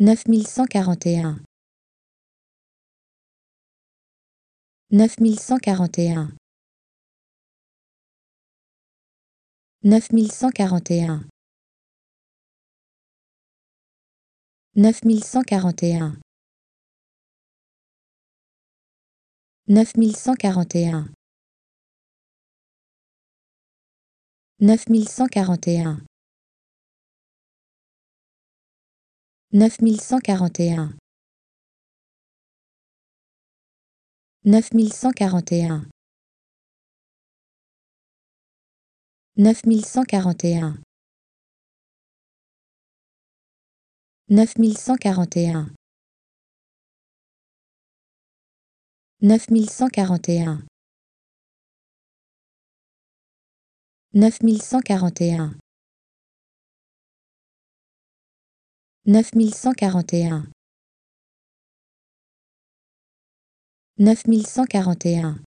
9141 9141 9141 9141 9141 9141 9141 9141 9141 9141 9141 9141 9141 9141